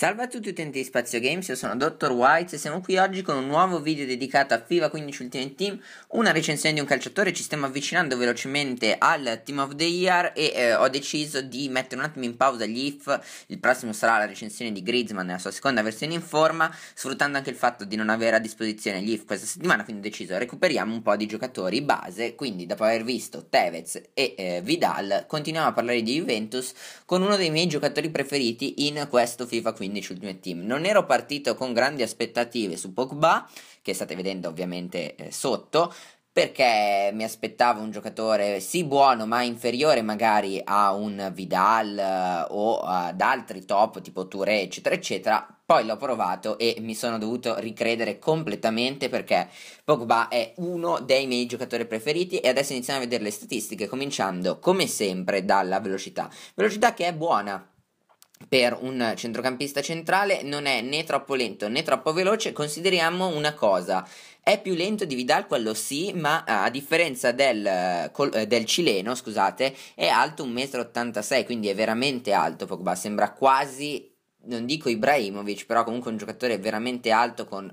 Salve a tutti utenti di Spazio Games, io sono Dr. White e siamo qui oggi con un nuovo video dedicato a FIFA 15 Ultimate Team, una recensione di un calciatore, ci stiamo avvicinando velocemente al Team of the Year e eh, ho deciso di mettere un attimo in pausa gli if, il prossimo sarà la recensione di Griezmann nella sua seconda versione in forma, sfruttando anche il fatto di non avere a disposizione gli if questa settimana, quindi ho deciso recuperiamo un po' di giocatori base, quindi dopo aver visto Tevez e eh, Vidal continuiamo a parlare di Juventus con uno dei miei giocatori preferiti in questo FIFA 15 quindi sull'ultimo team. Non ero partito con grandi aspettative su Pogba, che state vedendo ovviamente eh, sotto, perché mi aspettavo un giocatore sì buono ma inferiore magari a un Vidal eh, o ad altri top tipo Touré eccetera eccetera poi l'ho provato e mi sono dovuto ricredere completamente perché Pogba è uno dei miei giocatori preferiti e adesso iniziamo a vedere le statistiche cominciando come sempre dalla velocità velocità che è buona per un centrocampista centrale non è né troppo lento né troppo veloce, consideriamo una cosa, è più lento di Vidal, quello sì, ma eh, a differenza del, eh, eh, del cileno, scusate, è alto 1,86 m, quindi è veramente alto Pogba, sembra quasi, non dico Ibrahimovic, però comunque un giocatore veramente alto con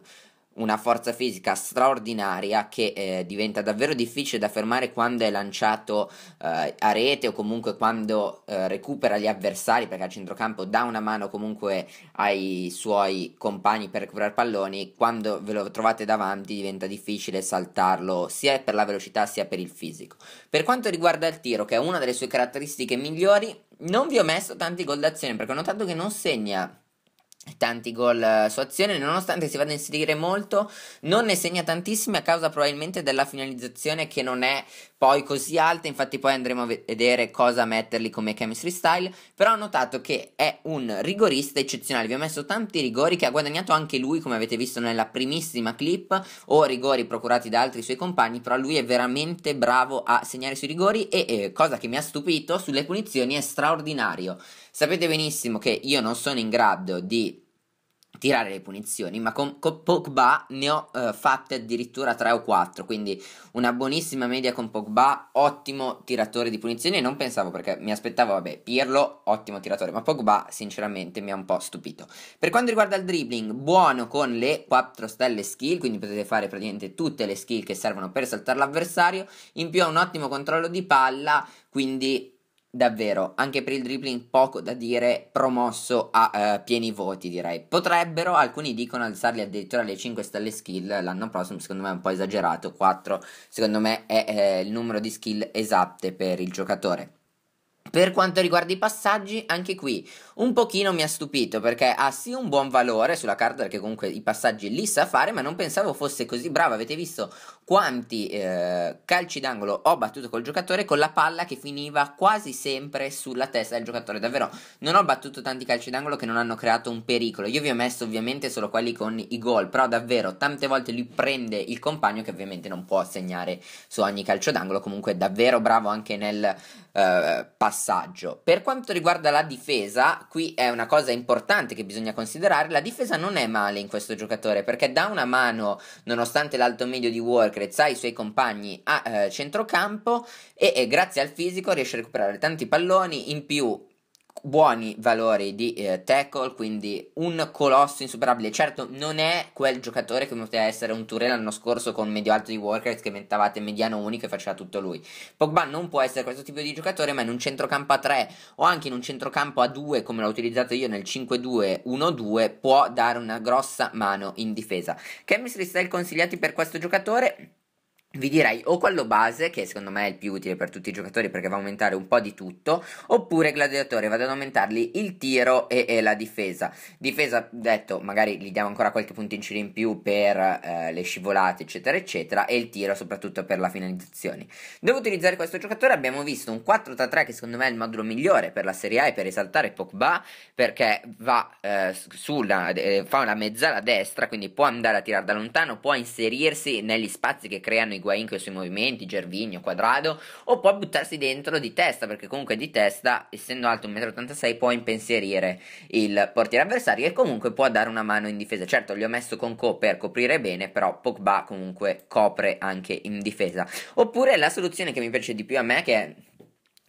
una forza fisica straordinaria che eh, diventa davvero difficile da fermare quando è lanciato eh, a rete o comunque quando eh, recupera gli avversari perché a centrocampo dà una mano comunque ai suoi compagni per recuperare palloni quando ve lo trovate davanti diventa difficile saltarlo sia per la velocità sia per il fisico per quanto riguarda il tiro che è una delle sue caratteristiche migliori non vi ho messo tanti gol d'azione perché ho notato che non segna tanti gol eh, su azione, nonostante si vada a inserire molto, non ne segna tantissimi a causa probabilmente della finalizzazione che non è poi così alta, infatti poi andremo a vedere cosa metterli come chemistry style, però ho notato che è un rigorista eccezionale, vi ho messo tanti rigori che ha guadagnato anche lui, come avete visto nella primissima clip, o rigori procurati da altri suoi compagni, però lui è veramente bravo a segnare sui rigori e, e cosa che mi ha stupito, sulle punizioni è straordinario. Sapete benissimo che io non sono in grado di tirare le punizioni, ma con, con Pogba ne ho eh, fatte addirittura 3 o 4, quindi una buonissima media con Pogba, ottimo tiratore di punizioni, non pensavo perché mi aspettavo, vabbè, Pirlo, ottimo tiratore, ma Pogba sinceramente mi ha un po' stupito. Per quanto riguarda il dribbling, buono con le 4 stelle skill, quindi potete fare praticamente tutte le skill che servono per saltare l'avversario, in più ha un ottimo controllo di palla, quindi davvero, anche per il dribbling poco da dire, promosso a eh, pieni voti direi. Potrebbero, alcuni dicono, alzarli addirittura alle 5 stelle skill l'anno prossimo, secondo me è un po' esagerato, 4 secondo me è eh, il numero di skill esatte per il giocatore. Per quanto riguarda i passaggi, anche qui un pochino mi ha stupito perché ha sì un buon valore sulla carta perché comunque i passaggi li sa fare, ma non pensavo fosse così bravo. Avete visto quanti eh, calci d'angolo ho battuto col giocatore con la palla che finiva quasi sempre sulla testa del giocatore. Davvero, non ho battuto tanti calci d'angolo che non hanno creato un pericolo. Io vi ho messo ovviamente solo quelli con i gol, però davvero tante volte lui prende il compagno che ovviamente non può segnare su ogni calcio d'angolo. Comunque davvero bravo anche nel eh, passaggio. Per quanto riguarda la difesa, qui è una cosa importante che bisogna considerare, la difesa non è male in questo giocatore perché dà una mano, nonostante l'alto medio di Walkretz, ai suoi compagni a eh, centrocampo e, e grazie al fisico riesce a recuperare tanti palloni in più buoni valori di eh, tackle, quindi un colosso insuperabile. Certo, non è quel giocatore che poteva essere un Touré l'anno scorso con medio alto di Walker che inventavate mediano unico e faceva tutto lui. Pogba non può essere questo tipo di giocatore, ma in un centrocampo a 3 o anche in un centrocampo a 2, come l'ho utilizzato io nel 5-2-1-2, può dare una grossa mano in difesa. Chemistry style consigliati per questo giocatore? vi direi o quello base, che secondo me è il più utile per tutti i giocatori perché va a aumentare un po' di tutto, oppure gladiatore, vado ad aumentarli il tiro e, e la difesa. Difesa, detto, magari gli diamo ancora qualche punticino in più per eh, le scivolate, eccetera, eccetera, e il tiro soprattutto per la finalizzazione. Devo utilizzare questo giocatore, abbiamo visto un 4-3-3 che secondo me è il modulo migliore per la Serie A e per esaltare Pogba, perché va eh, sulla, eh, fa una mezzala destra, quindi può andare a tirare da lontano, può inserirsi negli spazi che creano i Higuain con i suoi movimenti, Gervigno, Quadrado, o può buttarsi dentro di testa, perché comunque di testa, essendo alto 1,86 m, può impensierire il portiere avversario e comunque può dare una mano in difesa. Certo, li ho messo con Co per coprire bene, però Pogba comunque copre anche in difesa. Oppure la soluzione che mi piace di più a me, che è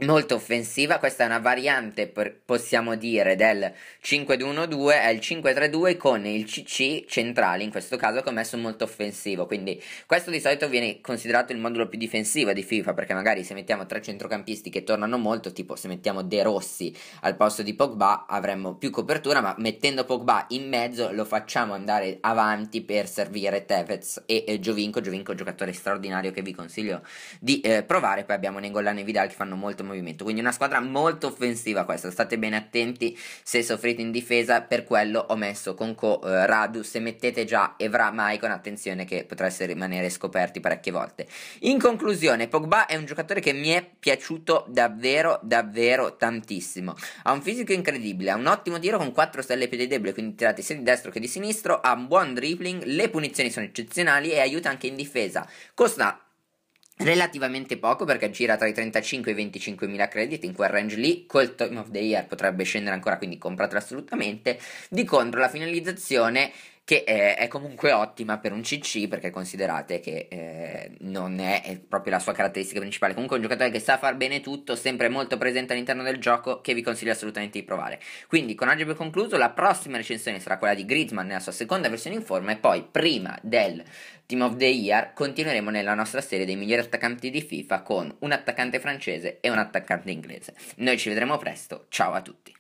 molto offensiva, questa è una variante per, possiamo dire del 5-2-1-2, è il 5-3-2 con il CC centrale, in questo caso che ho messo molto offensivo, quindi questo di solito viene considerato il modulo più difensivo di FIFA, perché magari se mettiamo tre centrocampisti che tornano molto, tipo se mettiamo De Rossi al posto di Pogba avremmo più copertura, ma mettendo Pogba in mezzo lo facciamo andare avanti per servire Tevez e, Giovinco, Giovinco giocatore straordinario che vi consiglio di eh, provare, poi abbiamo Nengolan e Vidal che fanno molto movimento. Quindi una squadra molto offensiva questa, state bene attenti se soffrite in difesa, per quello ho messo Conco eh, Radu, se mettete già Evra Mai con attenzione che potreste rimanere scoperti parecchie volte. In conclusione, Pogba è un giocatore che mi è piaciuto davvero, davvero tantissimo. Ha un fisico incredibile, ha un ottimo tiro con 4 stelle più dei debole, quindi tirati sia di destro che di sinistro, ha un buon dribbling, le punizioni sono eccezionali e aiuta anche in difesa. Costa relativamente poco perché gira tra i 35 e i 25 mila crediti in quel range lì col time of the year potrebbe scendere ancora quindi compratelo assolutamente di contro la finalizzazione che è, è, comunque ottima per un CC perché considerate che eh, non è, è, proprio la sua caratteristica principale. Comunque è un giocatore che sa far bene tutto, sempre molto presente all'interno del gioco, che vi consiglio assolutamente di provare. Quindi con algebra concluso, la prossima recensione sarà quella di Griezmann nella sua seconda versione in forma e poi prima del Team of the Year continueremo nella nostra serie dei migliori attaccanti di FIFA con un attaccante francese e un attaccante inglese. Noi ci vedremo presto, ciao a tutti.